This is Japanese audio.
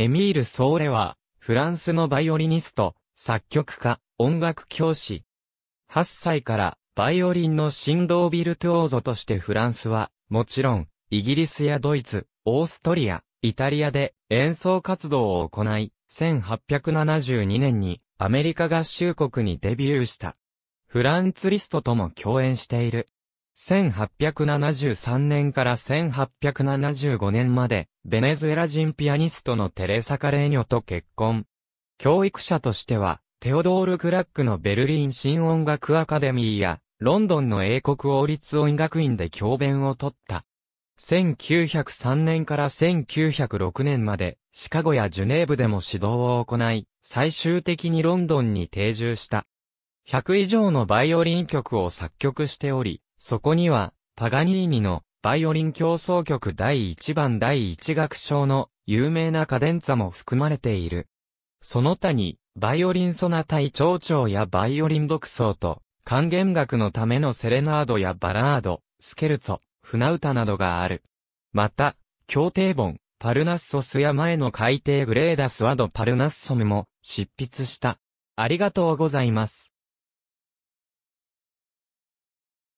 エミール・ソーレは、フランスのバイオリニスト、作曲家、音楽教師。8歳からバイオリンの振動ビルトゥオーゾとしてフランスは、もちろん、イギリスやドイツ、オーストリア、イタリアで演奏活動を行い、1872年にアメリカ合衆国にデビューした。フランツ・リストとも共演している。1873年から1875年まで、ベネズエラ人ピアニストのテレサ・カレーニョと結婚。教育者としては、テオドール・クラックのベルリン新音楽アカデミーや、ロンドンの英国王立音楽院で教鞭をとった。1903年から1906年まで、シカゴやジュネーブでも指導を行い、最終的にロンドンに定住した。100以上のバイオリン曲を作曲しており、そこには、パガニーニのバイオリン競争曲第1番第1楽章の有名なカデンツァも含まれている。その他に、バイオリンソナイ蝶々やバイオリン独奏と、還元楽のためのセレナードやバラード、スケルツォ、船歌などがある。また、協定本、パルナッソスや前の海底グレーダスワドパルナッソムも執筆した。ありがとうございます。